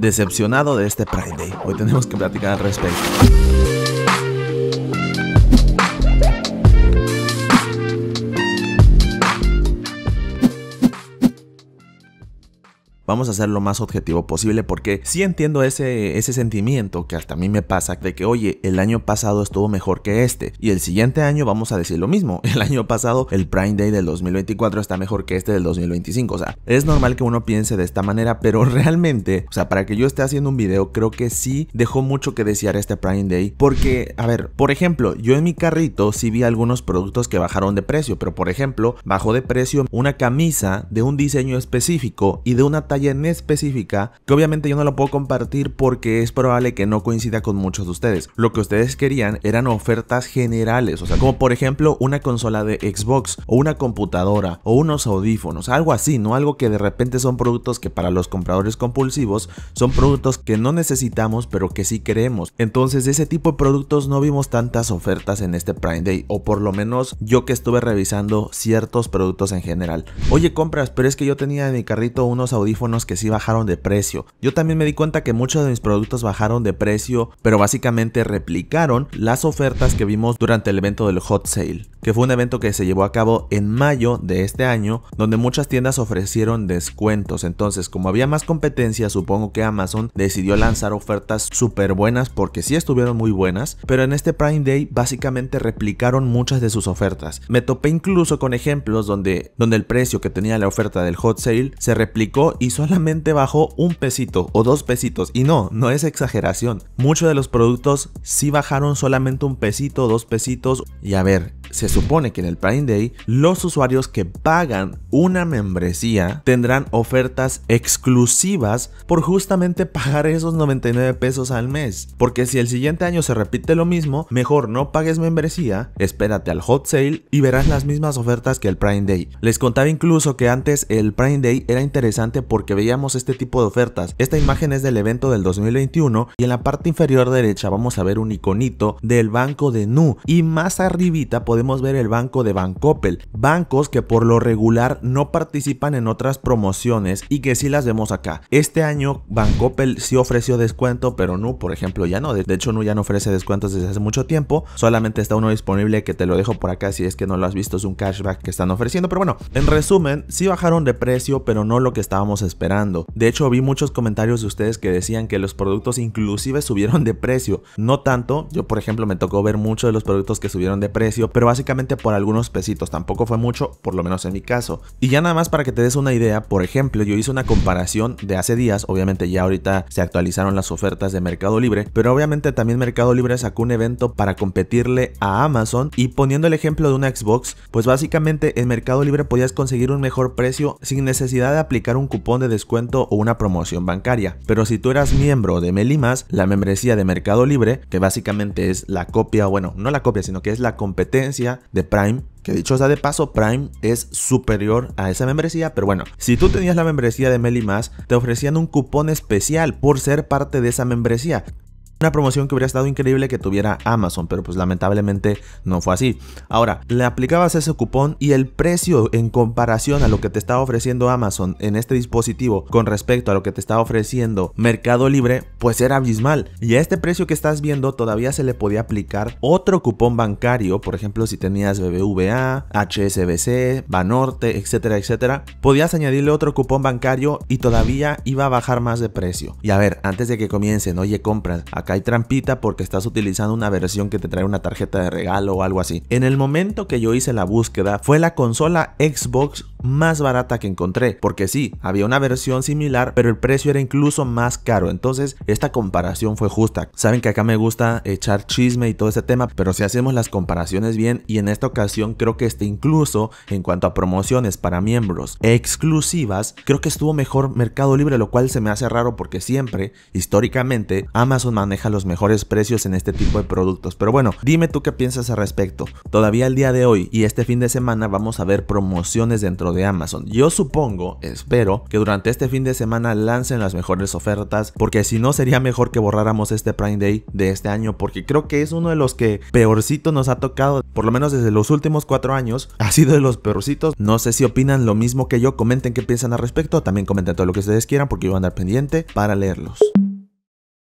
decepcionado de este Prime Day. Hoy tenemos que platicar al respecto. Vamos a ser lo más objetivo posible porque sí entiendo ese, ese sentimiento que hasta a mí me pasa de que, oye, el año pasado estuvo mejor que este y el siguiente año vamos a decir lo mismo. El año pasado, el Prime Day del 2024 está mejor que este del 2025. O sea, es normal que uno piense de esta manera, pero realmente, o sea, para que yo esté haciendo un video, creo que sí dejó mucho que desear este Prime Day porque, a ver, por ejemplo, yo en mi carrito sí vi algunos productos que bajaron de precio, pero por ejemplo, bajó de precio una camisa de un diseño específico y de una talla en específica que obviamente yo no lo puedo compartir porque es probable que no coincida con muchos de ustedes. Lo que ustedes querían eran ofertas generales, o sea, como por ejemplo una consola de Xbox o una computadora o unos audífonos, algo así, ¿no? Algo que de repente son productos que para los compradores compulsivos son productos que no necesitamos pero que sí queremos. Entonces de ese tipo de productos no vimos tantas ofertas en este Prime Day o por lo menos yo que estuve revisando ciertos productos en general. Oye compras, pero es que yo tenía en mi carrito unos audífonos que sí bajaron de precio. Yo también me di cuenta que muchos de mis productos bajaron de precio, pero básicamente replicaron las ofertas que vimos durante el evento del Hot Sale, que fue un evento que se llevó a cabo en mayo de este año, donde muchas tiendas ofrecieron descuentos. Entonces, como había más competencia, supongo que Amazon decidió lanzar ofertas súper buenas porque sí estuvieron muy buenas, pero en este Prime Day básicamente replicaron muchas de sus ofertas. Me topé incluso con ejemplos donde, donde el precio que tenía la oferta del Hot Sale se replicó y solamente bajó un pesito o dos pesitos. Y no, no es exageración. Muchos de los productos sí bajaron solamente un pesito, dos pesitos. Y a ver, se supone que en el Prime Day los usuarios que pagan una membresía tendrán ofertas exclusivas por justamente pagar esos 99 pesos al mes. Porque si el siguiente año se repite lo mismo, mejor no pagues membresía, espérate al hot sale y verás las mismas ofertas que el Prime Day. Les contaba incluso que antes el Prime Day era interesante porque veíamos este tipo de ofertas. Esta imagen es del evento del 2021 y en la parte inferior derecha vamos a ver un iconito del banco de Nu y más arribita podemos podemos ver el banco de Bancoppel, bancos que por lo regular no participan en otras promociones y que sí las vemos acá. Este año Bancoppel sí ofreció descuento, pero no por ejemplo, ya no. De hecho, Nu ya no ofrece descuentos desde hace mucho tiempo, solamente está uno disponible que te lo dejo por acá si es que no lo has visto, es un cashback que están ofreciendo, pero bueno, en resumen, sí bajaron de precio, pero no lo que estábamos esperando. De hecho, vi muchos comentarios de ustedes que decían que los productos inclusive subieron de precio. No tanto, yo por ejemplo me tocó ver muchos de los productos que subieron de precio, pero básicamente por algunos pesitos, tampoco fue mucho, por lo menos en mi caso. Y ya nada más para que te des una idea, por ejemplo, yo hice una comparación de hace días, obviamente ya ahorita se actualizaron las ofertas de Mercado Libre, pero obviamente también Mercado Libre sacó un evento para competirle a Amazon y poniendo el ejemplo de una Xbox, pues básicamente en Mercado Libre podías conseguir un mejor precio sin necesidad de aplicar un cupón de descuento o una promoción bancaria. Pero si tú eras miembro de Melimas, la membresía de Mercado Libre, que básicamente es la copia, bueno, no la copia, sino que es la competencia de Prime que dicho sea de paso, Prime es superior a esa membresía, pero bueno, si tú tenías la membresía de Meli Más, te ofrecían un cupón especial por ser parte de esa membresía. Una promoción que hubiera estado increíble que tuviera Amazon, pero pues lamentablemente no fue así. Ahora, le aplicabas ese cupón y el precio en comparación a lo que te estaba ofreciendo Amazon en este dispositivo con respecto a lo que te estaba ofreciendo Mercado Libre, pues era abismal. Y a este precio que estás viendo todavía se le podía aplicar otro cupón bancario, por ejemplo si tenías BBVA, HSBC, Banorte, etcétera, etcétera, podías añadirle otro cupón bancario y todavía iba a bajar más de precio. Y a ver, antes de que comiencen, oye, compras, acá hay trampita porque estás utilizando una versión que te trae una tarjeta de regalo o algo así. En el momento que yo hice la búsqueda fue la consola Xbox más barata que encontré, porque sí, había una versión similar, pero el precio era incluso más caro, entonces esta comparación fue justa. Saben que acá me gusta echar chisme y todo ese tema, pero si hacemos las comparaciones bien y en esta ocasión creo que este incluso en cuanto a promociones para miembros exclusivas, creo que estuvo mejor Mercado Libre, lo cual se me hace raro porque siempre, históricamente, Amazon maneja los mejores precios en este tipo de productos. Pero bueno, dime tú qué piensas al respecto. Todavía el día de hoy y este fin de semana vamos a ver promociones dentro de Amazon. Yo supongo, espero, que durante este fin de semana lancen las mejores ofertas, porque si no sería mejor que borráramos este Prime Day de este año, porque creo que es uno de los que peorcito nos ha tocado, por lo menos desde los últimos cuatro años, ha sido de los peorcitos. No sé si opinan lo mismo que yo, comenten qué piensan al respecto, también comenten todo lo que ustedes quieran, porque yo voy a andar pendiente para leerlos.